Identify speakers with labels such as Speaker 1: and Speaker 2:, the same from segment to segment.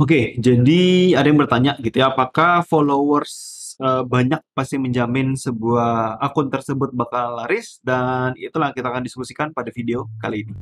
Speaker 1: Oke, jadi ada yang bertanya gitu ya, apakah followers uh, banyak pasti menjamin sebuah akun tersebut bakal laris? Dan itulah kita akan diskusikan pada video kali ini.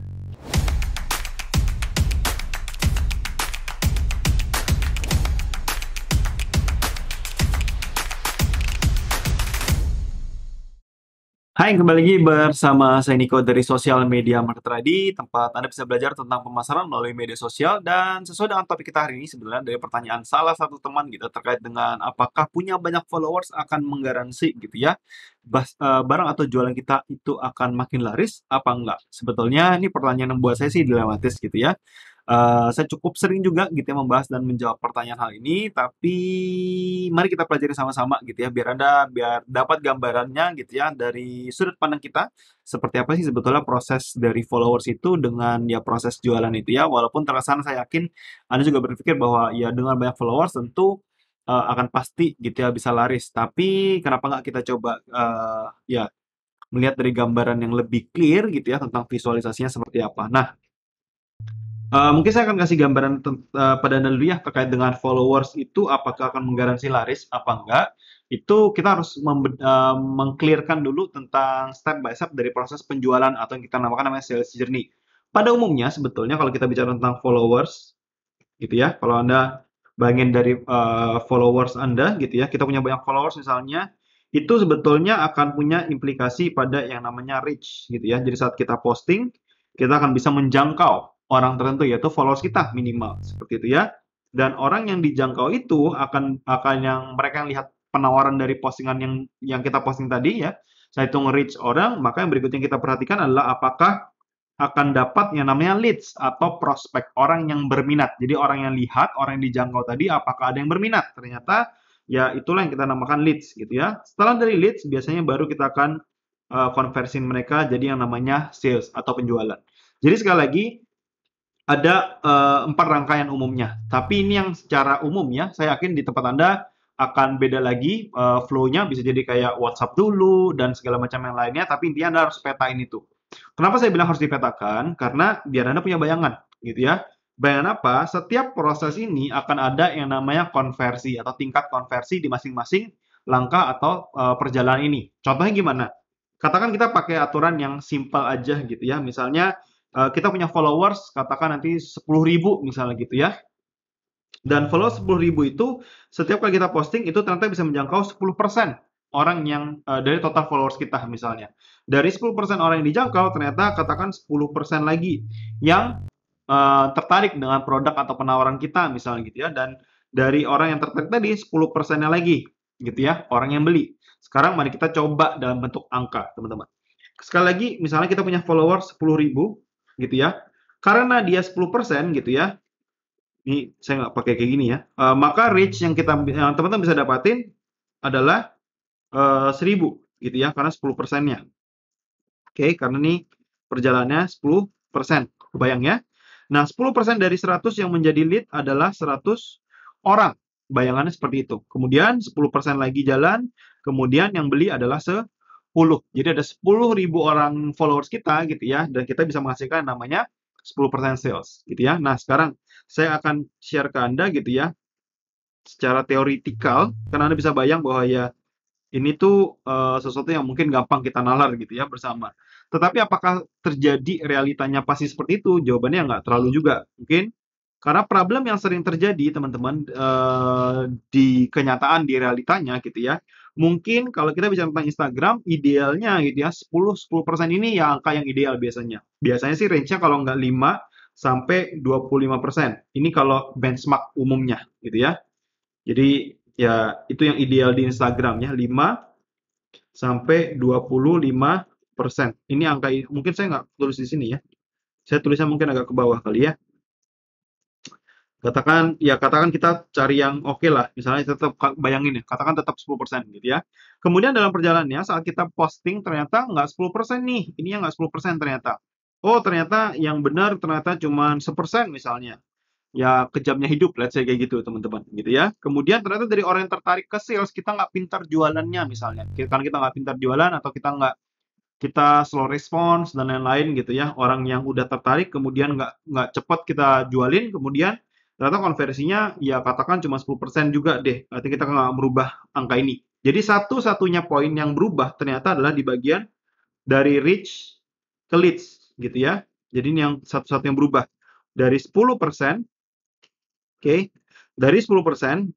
Speaker 1: Hai, kembali lagi bersama saya Niko dari Sosial Media Marketer tempat Anda bisa belajar tentang pemasaran melalui media sosial dan sesuai dengan topik kita hari ini sebenarnya dari pertanyaan salah satu teman gitu terkait dengan apakah punya banyak followers akan menggaransi gitu ya e, barang atau jualan kita itu akan makin laris apa enggak? Sebetulnya ini pertanyaan yang buat saya sih dilematis gitu ya. Eh, saya cukup sering juga gitu ya membahas dan menjawab pertanyaan hal ini, tapi mari kita pelajari sama-sama gitu ya biar Anda biar dapat gambarannya gitu ya dari sudut pandang kita seperti apa sih sebetulnya proses dari followers itu dengan ya proses jualan itu ya walaupun terasa saya yakin Anda juga berpikir bahwa ya dengan banyak followers tentu uh, akan pasti gitu ya bisa laris tapi kenapa nggak kita coba uh, ya melihat dari gambaran yang lebih clear gitu ya tentang visualisasinya seperti apa. Nah, Uh, mungkin saya akan kasih gambaran uh, pada Anda dulu ya terkait dengan followers itu apakah akan menggaransi laris apa enggak. Itu kita harus uh, eh, mengklirkan dulu tentang step by step dari proses penjualan atau yang kita namakan namanya sales journey. Pada umumnya sebetulnya kalau kita bicara tentang followers gitu ya, kalau Anda bayangin dari uh, followers Anda gitu ya, kita punya banyak followers misalnya itu sebetulnya akan punya implikasi pada yang namanya reach gitu ya. Jadi saat kita posting, kita akan bisa menjangkau orang tertentu yaitu followers kita minimal seperti itu ya. Dan orang yang dijangkau itu akan akan yang mereka yang lihat penawaran dari postingan yang yang kita posting tadi ya. Saya hitung reach orang, maka yang berikutnya kita perhatikan adalah apakah akan dapat yang namanya leads atau prospek orang yang berminat. Jadi orang yang lihat, orang yang dijangkau tadi apakah ada yang berminat? Ternyata ya itulah yang kita namakan leads gitu ya. Setelah dari leads biasanya baru kita akan uh, mereka jadi yang namanya sales atau penjualan. Jadi sekali lagi ada eh, empat rangkaian umumnya. Tapi ini yang secara umum ya, saya yakin di tempat Anda akan beda lagi uh, flow-nya bisa jadi kayak WhatsApp dulu dan segala macam yang lainnya tapi intinya Anda harus petain itu. Kenapa saya bilang harus dipetakan? Karena biar Anda punya bayangan gitu ya. Bayangan apa? Setiap proses ini akan ada yang namanya konversi atau tingkat konversi di masing-masing langkah atau uh, perjalanan ini. Contohnya gimana? Katakan kita pakai aturan yang simple aja gitu ya. Misalnya Eh, kita punya followers katakan nanti 10.000 misalnya gitu ya. Dan followers 10.000 itu setiap kali kita posting itu ternyata bisa menjangkau 10% orang yang uh, dari total followers kita misalnya. Dari 10% orang yang dijangkau ternyata katakan 10% lagi yang uh, tertarik dengan produk atau penawaran kita misalnya gitu ya dan dari orang yang tertarik tadi 10%-nya lagi gitu ya, orang yang beli. Sekarang mari kita coba dalam bentuk angka, teman-teman. Sekali lagi, misalnya kita punya follower ribu gitu ya. Karena dia 10% gitu ya. Ini saya nggak pakai kayak gini ya. Uh, maka reach yang kita yang teman-teman bisa dapatin adalah uh, eh, 1000 gitu ya karena 10 persennya. Oke, okay, karena ini perjalanannya 10 persen. Kebayang ya? Nah, 10 persen dari 100 yang menjadi lead adalah 100 orang. Bayangannya seperti itu. Kemudian 10 persen lagi jalan, kemudian yang beli adalah 10. Jadi ada ribu orang followers kita gitu ya dan kita bisa menghasilkan namanya 10% sales gitu ya. Nah, sekarang saya akan share ke Anda gitu ya secara teoritikal karena Anda bisa bayang bahwa ya ini tuh uh, sesuatu yang mungkin gampang kita nalar gitu ya bersama. Tetapi apakah terjadi realitanya pasti seperti itu? Jawabannya nggak terlalu juga. Mungkin karena problem yang sering terjadi teman-teman uh, di kenyataan di realitanya gitu ya mungkin kalau kita bicara tentang Instagram idealnya gitu ya 10 10% ini ya angka yang ideal biasanya. Biasanya sih range-nya kalau nggak 5 sampai 25%. Ini kalau benchmark umumnya gitu ya. Jadi ya itu yang ideal di Instagram ya 5 sampai 25%. Ini angka mungkin saya nggak tulis di sini ya. Saya tulisnya mungkin agak ke bawah kali ya katakan ya katakan kita cari yang oke okay lah misalnya tetap bayangin ya katakan tetap 10% gitu ya kemudian dalam perjalanannya saat kita posting ternyata nggak 10% nih ini yang nggak 10% ternyata oh ternyata yang benar ternyata cuma 1% misalnya ya kejamnya hidup let's say kayak gitu teman-teman gitu ya kemudian ternyata dari orang yang tertarik ke sales kita nggak pintar jualannya misalnya karena kita nggak pintar jualan atau kita nggak kita slow response dan lain-lain gitu ya orang yang udah tertarik kemudian nggak nggak cepat kita jualin kemudian ternyata konversinya ya katakan cuma 10% juga deh. Artinya kita nggak merubah angka ini. Jadi satu-satunya poin yang berubah ternyata adalah di bagian dari reach ke leads gitu ya. Jadi ini yang satu satunya berubah. Dari 10%, oke, okay, dari 10%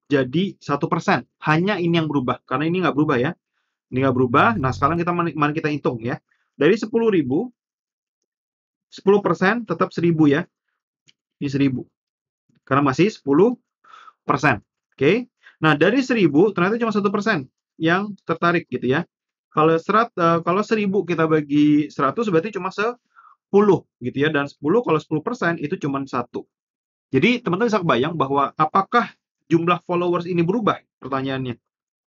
Speaker 1: jadi 1%. Hanya ini yang berubah, karena ini nggak berubah ya. Ini nggak berubah, nah sekarang kita mari kita hitung ya. Dari 10.000, 10% tetap 1.000 ya. Ini 1.000. Karena masih 10%. Oke. Nah, dari 1000 ternyata cuma satu persen yang tertarik gitu ya. Kalau serat eh, kalau 1000 kita bagi 100 berarti cuma 10 gitu ya dan 10 kalau 10% itu cuma satu. Jadi teman-teman bisa kebayang bahwa apakah jumlah followers ini berubah? Pertanyaannya.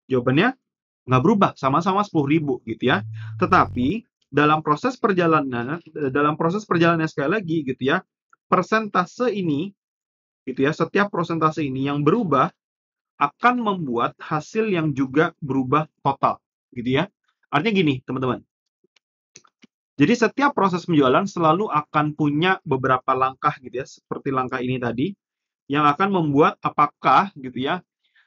Speaker 1: Jawabannya nggak berubah, sama-sama ribu gitu ya. Tetapi dalam proses perjalanan eh, dalam proses perjalanan sekali lagi gitu ya, persentase ini gitu ya setiap prosentase ini yang berubah akan membuat hasil yang juga berubah total gitu ya artinya gini teman-teman jadi setiap proses penjualan selalu akan punya beberapa langkah gitu ya seperti langkah ini tadi yang akan membuat apakah gitu ya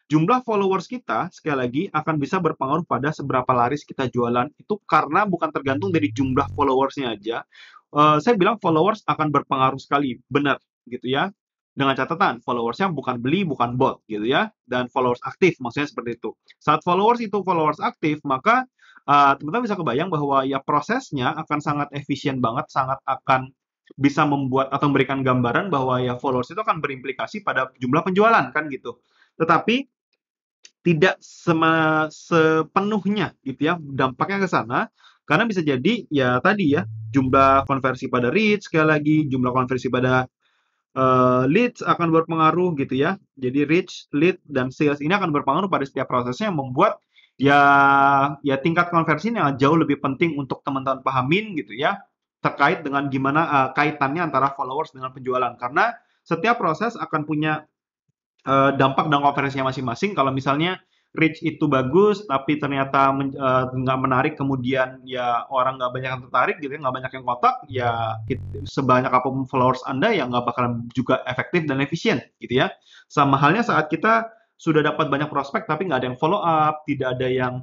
Speaker 1: jumlah followers kita sekali lagi akan bisa berpengaruh pada seberapa laris kita jualan itu karena bukan tergantung dari jumlah followersnya aja uh, saya bilang followers akan berpengaruh sekali benar gitu ya dengan catatan followersnya bukan beli bukan bot gitu ya dan followers aktif maksudnya seperti itu saat followers itu followers aktif maka eh, teman-teman uh, bisa kebayang bahwa ya prosesnya akan sangat efisien banget sangat akan bisa membuat atau memberikan gambaran bahwa ya followers itu akan berimplikasi pada jumlah penjualan kan gitu tetapi tidak sema, sepenuhnya gitu ya dampaknya ke sana karena bisa jadi ya tadi ya jumlah konversi pada reach sekali lagi jumlah konversi pada uh, leads akan berpengaruh gitu ya. Jadi reach, lead dan sales ini akan berpengaruh pada setiap prosesnya yang membuat ya ya tingkat konversi yang jauh lebih penting untuk teman-teman pahamin gitu ya terkait dengan gimana uh, kaitannya antara followers dengan penjualan karena setiap proses akan punya uh, dampak dan konversinya masing-masing kalau misalnya reach itu bagus tapi ternyata eh, nggak men, uh, menarik kemudian ya orang nggak banyak yang tertarik gitu ya, nggak banyak yang kotak ya sebanyak apapun followers anda ya nggak bakalan juga efektif dan efisien gitu ya sama halnya saat kita sudah dapat banyak prospek tapi nggak ada yang follow up tidak ada yang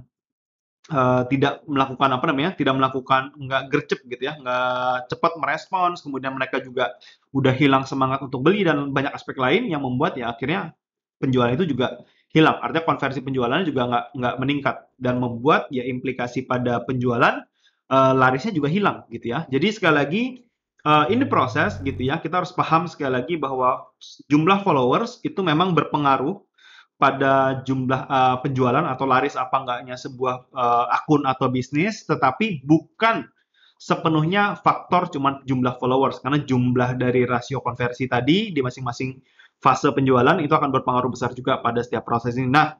Speaker 1: uh, tidak melakukan apa namanya tidak melakukan nggak gercep gitu ya nggak cepat merespons kemudian mereka juga udah hilang semangat untuk beli dan banyak aspek lain yang membuat ya akhirnya penjualan itu juga hilang. Artinya konversi penjualan juga nggak nggak meningkat dan membuat ya implikasi pada penjualan uh, larisnya juga hilang gitu ya. Jadi sekali lagi uh, ini proses gitu ya. Kita harus paham sekali lagi bahwa jumlah followers itu memang berpengaruh pada jumlah uh, penjualan atau laris apa enggaknya sebuah uh, akun atau bisnis, tetapi bukan sepenuhnya faktor cuman jumlah followers karena jumlah dari rasio konversi tadi di masing-masing fase penjualan itu akan berpengaruh besar juga pada setiap proses ini. Nah,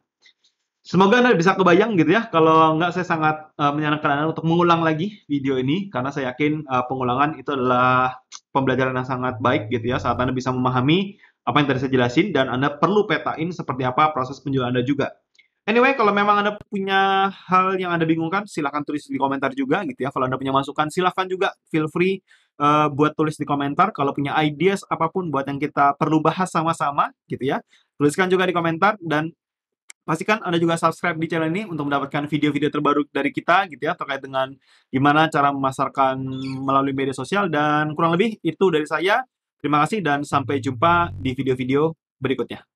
Speaker 1: semoga Anda bisa kebayang gitu ya. Kalau nggak, saya sangat uh, menyarankan Anda untuk mengulang lagi video ini, karena saya yakin uh, pengulangan itu adalah pembelajaran yang sangat baik gitu ya, saat Anda bisa memahami apa yang tadi saya jelasin, dan Anda perlu petain seperti apa proses penjualan Anda juga. Anyway, kalau memang Anda punya hal yang Anda bingungkan, silahkan tulis di komentar juga gitu ya. Kalau Anda punya masukan, silahkan juga feel free uh, buat tulis di komentar. Kalau punya ideas apapun buat yang kita perlu bahas sama-sama gitu ya. Tuliskan juga di komentar dan pastikan Anda juga subscribe di channel ini untuk mendapatkan video-video terbaru dari kita gitu ya terkait dengan gimana cara memasarkan melalui media sosial dan kurang lebih itu dari saya. Terima kasih dan sampai jumpa di video-video berikutnya.